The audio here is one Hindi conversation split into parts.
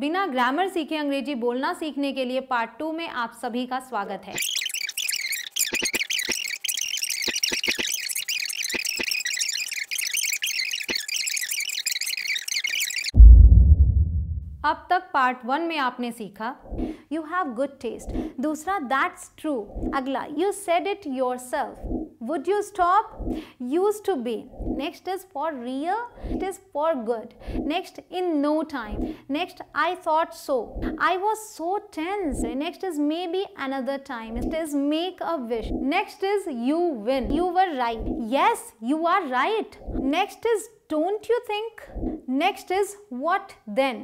बिना ग्रामर सीखे अंग्रेजी बोलना सीखने के लिए पार्ट टू में आप सभी का स्वागत है अब तक पार्ट वन में आपने सीखा यू हैव गुड टेस्ट दूसरा दैट्स ट्रू अगला you said it yourself would you stop use to be next is for real it is for good next in no time next i thought so i was so tense next is maybe another time it is make a wish next is you win you were right yes you are right next is don't you think Next is what then?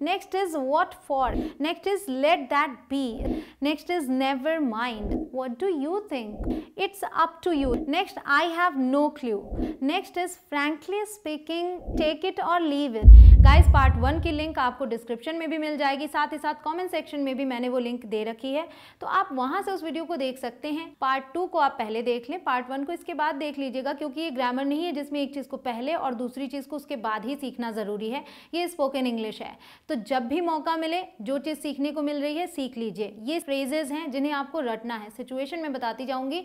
Next is what for? Next is let that be. Next is never mind. What do you think? It's up to you. Next, I have no clue. Next is frankly speaking, take it or leave it. Guys part one की लिंक आपको डिस्क्रिप्शन में भी मिल जाएगी साथ ही साथ कमेंट सेक्शन में भी मैंने वो लिंक दे रखी है तो आप वहां से उस वीडियो को देख सकते हैं पार्ट टू को आप पहले देख लें पार्ट वन को इसके बाद देख लीजिएगा क्योंकि ये ग्रामर नहीं है जिसमें एक चीज़ को पहले और दूसरी चीज़ को उसके बाद ही सीखना ज़रूरी है ये स्पोकन इंग्लिश है तो जब भी मौका मिले जो चीज़ सीखने को मिल रही है सीख लीजिए ये फ्रेजेज़ हैं जिन्हें आपको रटना है सिचुएशन में बताती जाऊँगी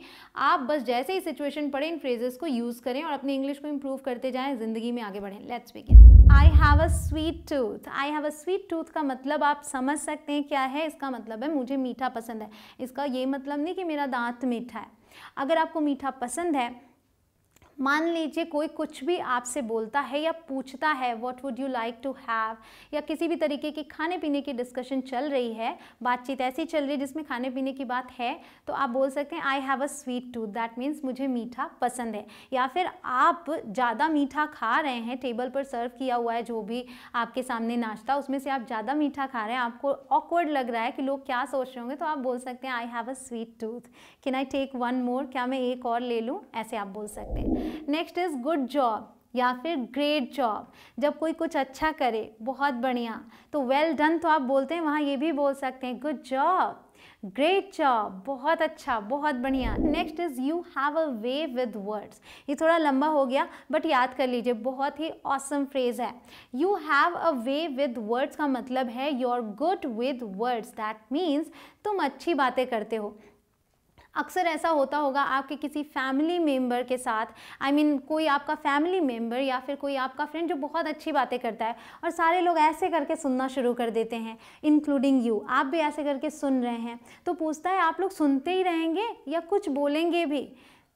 आप बस जैसे ही सिचुएशन पड़े इन फ्रेजेस को यूज़ करें और अपनी इंग्लिश को इम्प्रूव करते जाएँ ज़िंदगी में आगे बढ़ें let's begin I have a sweet tooth I have a sweet tooth का मतलब आप समझ सकते हैं क्या है इसका मतलब है मुझे मीठा पसंद है इसका ये मतलब नहीं कि मेरा दांत मीठा है अगर आपको मीठा पसंद है मान लीजिए कोई कुछ भी आपसे बोलता है या पूछता है what would you like to have या किसी भी तरीके की खाने पीने की डिस्कशन चल रही है बातचीत ऐसी चल रही है जिसमें खाने पीने की बात है तो आप बोल सकते हैं I have a sweet tooth that means मुझे मीठा पसंद है या फिर आप ज़्यादा मीठा खा रहे हैं टेबल पर सर्व किया हुआ है जो भी आपके सामने नाश्ता उसमें से आप ज़्यादा मीठा खा रहे हैं आपको ऑकवर्ड लग रहा है कि लोग क्या सोच रहे होंगे तो आप बोल सकते हैं I have a sweet tooth can I take one more क्या मैं एक और ले लूँ ऐसे आप बोल सकते हैं नेक्स्ट इज़ गुड जॉब या फिर ग्रेट जॉब जब कोई कुछ अच्छा करे बहुत बढ़िया तो वेल well डन तो आप बोलते हैं वहाँ ये भी बोल सकते हैं गुड जॉब ग्रेट जॉब बहुत अच्छा बहुत बढ़िया next is you have a way with words ये थोड़ा लंबा हो गया बट याद कर लीजिए बहुत ही ऑसम awesome फ्रेज है you have a way with words का मतलब है your good with words that means तुम अच्छी बातें करते हो अक्सर ऐसा होता होगा आपके किसी फैमिली मेम्बर के साथ आई I मीन mean, कोई आपका फैमिली मेम्बर या फिर कोई आपका फ्रेंड जो बहुत अच्छी बातें करता है और सारे लोग ऐसे करके सुनना शुरू कर देते हैं इंक्लूडिंग यू आप भी ऐसे करके सुन रहे हैं तो पूछता है आप लोग सुनते ही रहेंगे या कुछ बोलेंगे भी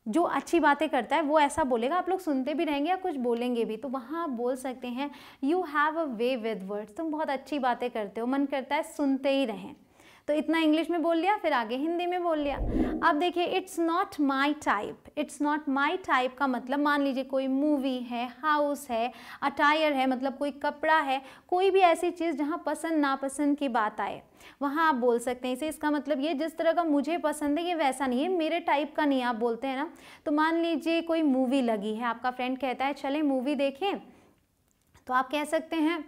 जो अच्छी बातें करता है वो ऐसा बोलेगा आप लोग सुनते भी रहेंगे या कुछ बोलेंगे भी तो वहाँ आप बोल सकते हैं you have a way with words तुम बहुत अच्छी बातें करते हो मन करता है सुनते ही रहें तो इतना इंग्लिश में बोल लिया फिर आगे हिंदी में बोल लिया अब देखिए it's not my type it's not my type का मतलब मान लीजिए कोई मूवी है हाउस है अटायर है मतलब कोई कपड़ा है कोई भी ऐसी चीज़ जहाँ पसंद नापसंद की बात आए वहाँ आप बोल सकते हैं इसे इसका मतलब ये जिस तरह का मुझे पसंद है ये वैसा नहीं है मेरे टाइप का नहीं आप बोलते हैं ना तो मान लीजिए कोई मूवी लगी है आपका फ्रेंड कहता है चले मूवी देखें तो आप कह सकते हैं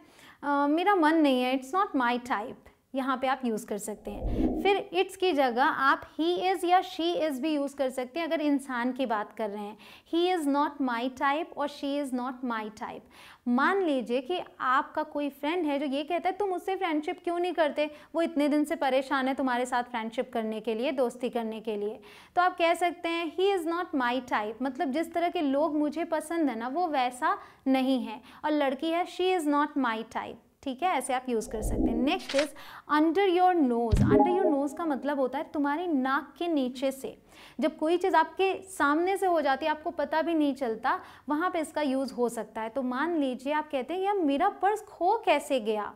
मेरा मन नहीं है इट्स नॉट माई टाइप यहाँ पे आप यूज़ कर सकते हैं फिर इट्स की जगह आप ही इज़ या शी इज़ भी यूज़ कर सकते हैं अगर इंसान की बात कर रहे हैं he is not my type और she is not my type मान लीजिए कि आपका कोई फ्रेंड है जो ये कहता है तुम उससे फ्रेंडशिप क्यों नहीं करते वो इतने दिन से परेशान है तुम्हारे साथ फ्रेंडशिप करने के लिए दोस्ती करने के लिए तो आप कह सकते हैं he is not my type मतलब जिस तरह के लोग मुझे पसंद है ना वो वैसा नहीं है और लड़की है she is not my type ठीक है ऐसे आप यूज़ कर सकते हैं next is under your nose under your nose का मतलब होता है तुम्हारी नाक के नीचे से जब कोई चीज़ आपके सामने से हो जाती है आपको पता भी नहीं चलता वहां पे इसका यूज़ हो सकता है तो मान लीजिए आप कहते हैं यार मेरा पर्स खो कैसे गया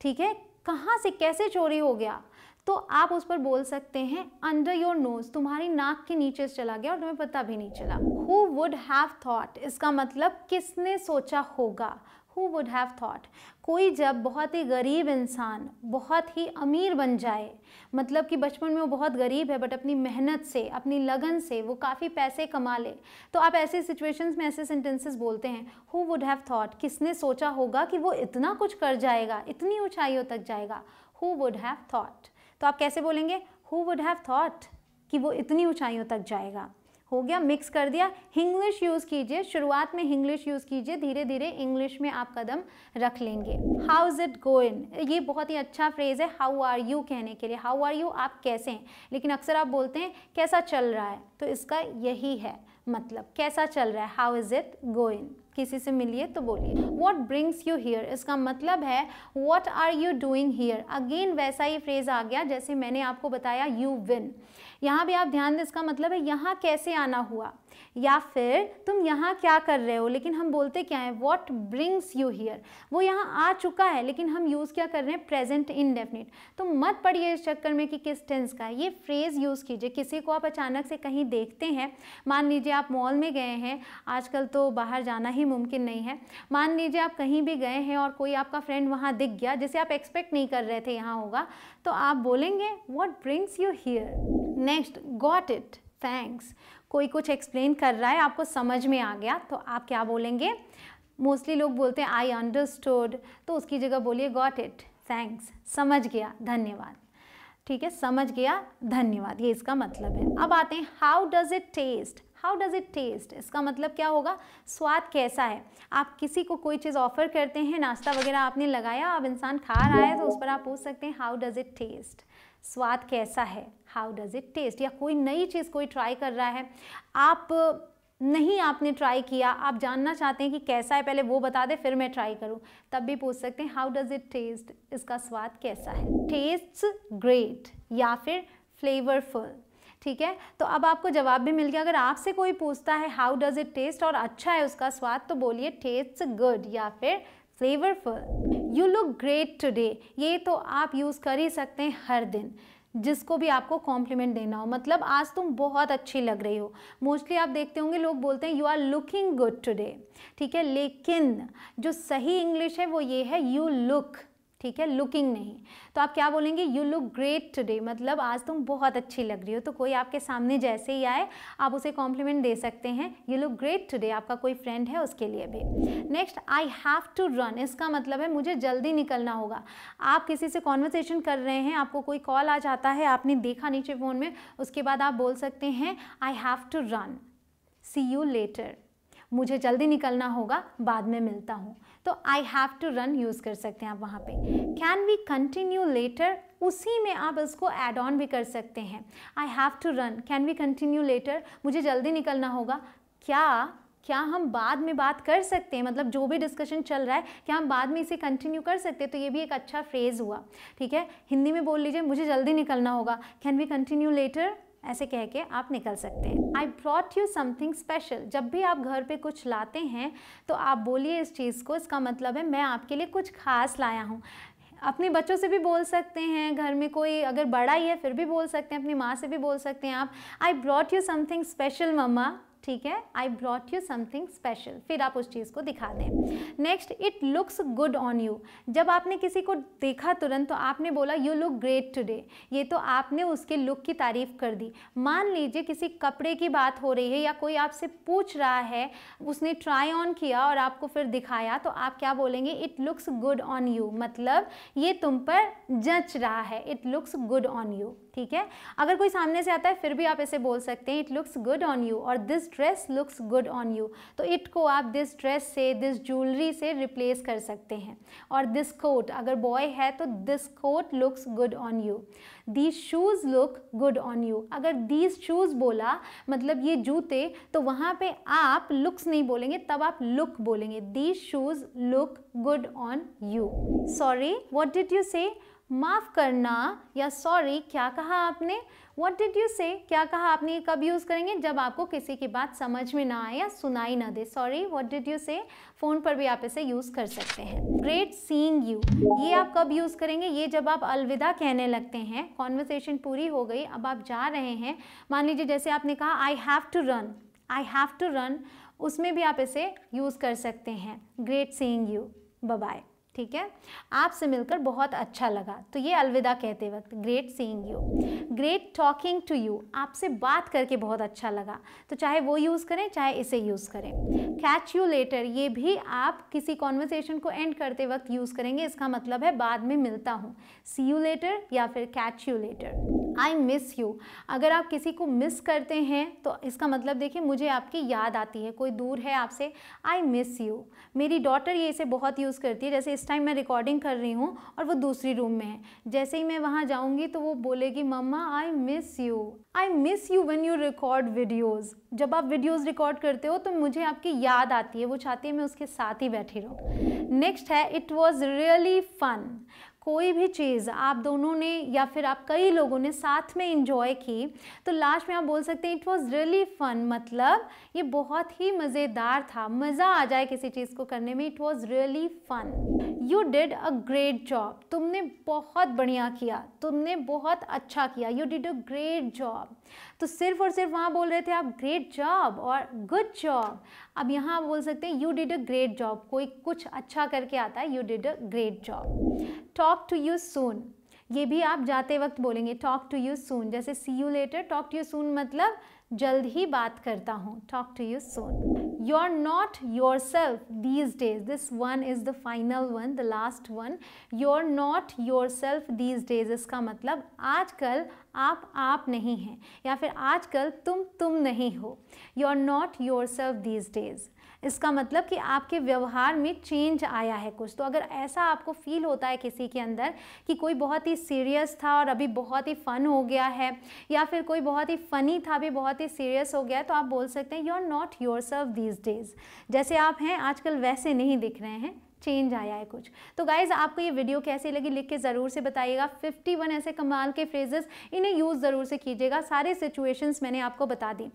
ठीक है कहाँ से कैसे चोरी हो गया तो आप उस पर बोल सकते हैं अंडर योर नोज तुम्हारी नाक के नीचे से चला गया और तुम्हें पता भी नहीं चला हु वुड हैव थॉट इसका मतलब किसने सोचा होगा हु वुड हैव थॉट कोई जब बहुत ही गरीब इंसान बहुत ही अमीर बन जाए मतलब कि बचपन में वो बहुत गरीब है बट अपनी मेहनत से अपनी लगन से वो काफ़ी पैसे कमा ले तो आप ऐसे सिचुएशंस में ऐसे सेंटेंसेस बोलते हैं हु वुड हैव थॉट किसने सोचा होगा कि वो इतना कुछ कर जाएगा इतनी ऊंचाइयों तक जाएगा हु वुड हैव थॉट तो आप कैसे बोलेंगे हु वुड हैव थॉट कि वो इतनी ऊंचाइयों तक जाएगा हो गया मिक्स कर दिया हिंग्लिश यूज़ कीजिए शुरुआत में हिंग्लिश यूज़ कीजिए धीरे धीरे इंग्लिश में आप कदम रख लेंगे हाउ इज़ इट गोइन ये बहुत ही अच्छा फ्रेज़ है हाउ आर यू कहने के लिए हाउ आर यू आप कैसे हैं लेकिन अक्सर आप बोलते हैं कैसा चल रहा है तो इसका यही है मतलब कैसा चल रहा है हाउ इज़ इट गोइन किसी से मिलिए तो बोलिए वॉट ब्रिंग्स यू हेयर इसका मतलब है what are you doing here again वैसा ही फ्रेज़ आ गया जैसे मैंने आपको बताया यू विन यहाँ भी आप ध्यान दें इसका मतलब है यहाँ कैसे आना हुआ या फिर तुम यहाँ क्या कर रहे हो लेकिन हम बोलते क्या है वॉट ब्रिंग्स यू हियर वो यहाँ आ चुका है लेकिन हम यूज़ क्या कर रहे हैं प्रेजेंट इनडेफिनिट तो मत पढ़िए इस चक्कर में कि किस टेंस का ये फ्रेज़ यूज़ कीजिए किसी को आप अचानक से कहीं देखते हैं मान लीजिए आप मॉल में गए हैं आजकल तो बाहर जाना ही मुमकिन नहीं है मान लीजिए आप कहीं भी गए हैं और कोई आपका फ्रेंड वहाँ दिख गया जिसे आप एक्सपेक्ट नहीं कर रहे थे यहाँ होगा तो आप बोलेंगे what brings you here next got it thanks कोई कुछ एक्सप्लेन कर रहा है आपको समझ में आ गया तो आप क्या बोलेंगे मोस्टली लोग बोलते हैं आई अंडरस्टूड तो उसकी जगह बोलिए गॉट इट थैंक्स समझ गया धन्यवाद ठीक है समझ गया धन्यवाद ये इसका मतलब है अब आते हैं how does it taste how does it taste इसका मतलब क्या होगा स्वाद कैसा है आप किसी को कोई चीज़ ऑफर करते हैं नाश्ता वगैरह आपने लगाया अब इंसान खा रहा है तो उस पर आप पूछ सकते हैं हाउ डज़ इट टेस्ट स्वाद कैसा है हाउ डज़ इट टेस्ट या कोई नई चीज़ कोई ट्राई कर रहा है आप नहीं आपने ट्राई किया आप जानना चाहते हैं कि कैसा है पहले वो बता दे फिर मैं ट्राई करूं तब भी पूछ सकते हैं हाउ डज़ इट टेस्ट इसका स्वाद कैसा है टेस्ट ग्रेट या फिर फ्लेवरफुल ठीक है तो अब आपको जवाब भी मिल गया अगर आपसे कोई पूछता है हाउ डज़ इट टेस्ट और अच्छा है उसका स्वाद तो बोलिए टेस्ट गुड या फिर flavourful you look great today ये तो आप यूज़ कर ही सकते हैं हर दिन जिसको भी आपको कॉम्प्लीमेंट देना हो मतलब आज तुम बहुत अच्छी लग रही हो मोस्टली आप देखते होंगे लोग बोलते हैं you are looking good today ठीक है लेकिन जो सही इंग्लिश है वो ये है यू लुक ठीक है लुकिंग नहीं तो आप क्या बोलेंगे यू लुक ग्रेट टुडे मतलब आज तुम बहुत अच्छी लग रही हो तो कोई आपके सामने जैसे ही आए आप उसे कॉम्प्लीमेंट दे सकते हैं यू लुक ग्रेट टुडे आपका कोई फ्रेंड है उसके लिए भी next I have to run इसका मतलब है मुझे जल्दी निकलना होगा आप किसी से कॉन्वर्सेशन कर रहे हैं आपको कोई कॉल आ जाता है आपने देखा नीचे फ़ोन में उसके बाद आप बोल सकते हैं I have to run see you later मुझे जल्दी निकलना होगा बाद में मिलता हूँ तो I have to run use कर सकते हैं आप वहाँ पे कैन वी कंटिन्यू लेटर उसी में आप इसको एड ऑन भी कर सकते हैं I have to run can we continue later मुझे जल्दी निकलना होगा क्या क्या हम बाद में बात कर सकते हैं मतलब जो भी डिस्कशन चल रहा है क्या हम बाद में इसे कंटिन्यू कर सकते हैं तो ये भी एक अच्छा फ्रेज़ हुआ ठीक है हिंदी में बोल लीजिए मुझे जल्दी निकलना होगा कैन वी कंटिन्यू लेटर ऐसे कह के आप निकल सकते हैं I brought you something special जब भी आप घर पे कुछ लाते हैं तो आप बोलिए इस चीज़ को इसका मतलब है मैं आपके लिए कुछ खास लाया हूँ अपने बच्चों से भी बोल सकते हैं घर में कोई अगर बड़ा ही है फिर भी बोल सकते हैं अपनी माँ से भी बोल सकते हैं आप I brought you something special mama ठीक है I brought you something special फिर आप उस चीज़ को दिखा दें next it looks good on you जब आपने किसी को देखा तुरंत तो आपने बोला यू लुक ग्रेट टुडे ये तो आपने उसके लुक की तारीफ कर दी मान लीजिए किसी कपड़े की बात हो रही है या कोई आपसे पूछ रहा है उसने ट्राई ऑन किया और आपको फिर दिखाया तो आप क्या बोलेंगे it looks good on you मतलब ये तुम पर जच रहा है it looks good on you ठीक है अगर कोई सामने से आता है फिर भी आप इसे बोल सकते हैं it looks good on you और this dress looks good on you तो इट को आप दिस ड्रेस से दिस ज्वेलरी से रिप्लेस कर सकते हैं और दिस कोट अगर बॉय है तो this coat looks good on you these shoes look good on you अगर दीज शूज़ बोला मतलब ये जूते तो वहां पे आप लुक्स नहीं बोलेंगे तब आप लुक बोलेंगे these shoes look good on you sorry what did you say माफ़ करना या सॉरी क्या कहा आपने वट डिड यू से क्या कहा आपने ये कब यूज़ करेंगे जब आपको किसी की बात समझ में ना आए या सुनाई ना दे sorry what did you say phone पर भी आप इसे यूज़ कर सकते हैं ग्रेट सींग यू ये आप कब यूज़ करेंगे ये जब आप अलविदा कहने लगते हैं कॉन्वर्सेशन पूरी हो गई अब आप जा रहे हैं मान लीजिए जैसे आपने कहा I have to run I have to run उसमें भी आप इसे यूज़ कर सकते हैं ग्रेट सींग यू बाय ठीक है आपसे मिलकर बहुत अच्छा लगा तो ये अलविदा कहते वक्त great seeing you great talking to you आपसे बात करके बहुत अच्छा लगा तो चाहे वो यूज़ करें चाहे इसे यूज़ करें कैच यू लेटर ये भी आप किसी कॉन्वर्सेशन को एंड करते वक्त यूज़ करेंगे इसका मतलब है बाद में मिलता हूँ सी यू लेटर या फिर catch you later I miss you अगर आप किसी को मिस करते हैं तो इसका मतलब देखिए मुझे आपकी याद आती है कोई दूर है आपसे आई मिस यू मेरी डॉटर ये इसे बहुत यूज़ करती है जैसे टाइम मैं रिकॉर्डिंग कर रही हूँ और वो दूसरी रूम में है जैसे ही मैं वहाँ जाऊँगी तो वो बोलेगी mama I miss you I miss you when you record videos जब आप वीडियोज़ रिकॉर्ड करते हो तो मुझे आपकी याद आती है वो चाहती है मैं उसके साथ ही बैठी रहूँ नेक्स्ट है इट वॉज़ रियली फन कोई भी चीज़ आप दोनों ने या फिर आप कई लोगों ने साथ में इंजॉय की तो लास्ट में आप बोल सकते हैं इट वॉज़ रियली फन मतलब ये बहुत ही मज़ेदार था मज़ा आ जाए किसी चीज़ को करने में it was really fun you did a great job तुमने बहुत बढ़िया किया तुमने बहुत अच्छा किया you did a great job तो सिर्फ और सिर्फ वहाँ बोल रहे थे आप ग्रेट जॉब और गुड जॉब अब यहाँ बोल सकते हैं you did a great job कोई कुछ अच्छा करके आता है you did a great job talk to you soon ये भी आप जाते वक्त बोलेंगे टॉक टू यू सून जैसे see you later talk to you soon मतलब जल्द ही बात करता हूँ talk to you soon you are not yourself these days this one is the final one the last one you are not yourself these days इसका मतलब आजकल आप आप नहीं हैं या फिर आजकल तुम तुम नहीं हो you are not yourself these days इसका मतलब कि आपके व्यवहार में चेंज आया है कुछ तो अगर ऐसा आपको फील होता है किसी के अंदर कि कोई बहुत ही सीरियस था और अभी बहुत ही फ़न हो गया है या फिर कोई बहुत ही फ़नी था अभी बहुत ही सीरियस हो गया है तो आप बोल सकते हैं you are not yourself these days जैसे आप हैं आजकल वैसे नहीं दिख रहे हैं चेंज आया है कुछ तो गाइज़ आपको ये वीडियो कैसी लगी लिख के ज़रूर से बताइएगा 51 ऐसे कमाल के फ्रेजेस इन्हें यूज़ ज़रूर से कीजिएगा सारे सिचुएशंस मैंने आपको बता दी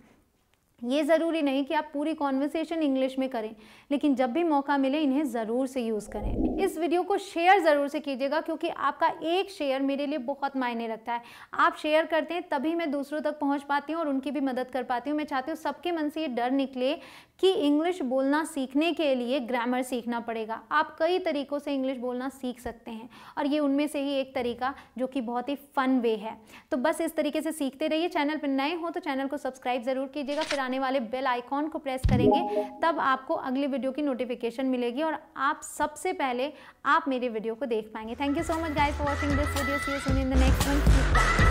ये ज़रूरी नहीं कि आप पूरी कॉन्वर्सेशन इंग्लिश में करें लेकिन जब भी मौका मिले इन्हें ज़रूर से यूज़ करें इस वीडियो को शेयर ज़रूर से कीजिएगा क्योंकि आपका एक शेयर मेरे लिए बहुत मायने रखता है आप शेयर करते हैं तभी मैं दूसरों तक पहुंच पाती हूँ और उनकी भी मदद कर पाती हूँ मैं चाहती हूँ सबके मन से ये डर निकले कि इंग्लिश बोलना सीखने के लिए ग्रामर सीखना पड़ेगा आप कई तरीक़ों से इंग्लिश बोलना सीख सकते हैं और ये उनमें से ही एक तरीका जो कि बहुत ही फ़न वे है तो बस इस तरीके से सीखते रहिए चैनल पर नए हो तो चैनल को सब्सक्राइब ज़रूर कीजिएगा फिर आने वाले बेल आइकॉन को प्रेस करेंगे तब आपको अगली वीडियो की नोटिफिकेशन मिलेगी और आप सबसे पहले आप मेरे वीडियो को देख पाएंगे thank you so much guys for watching this video see you in the next one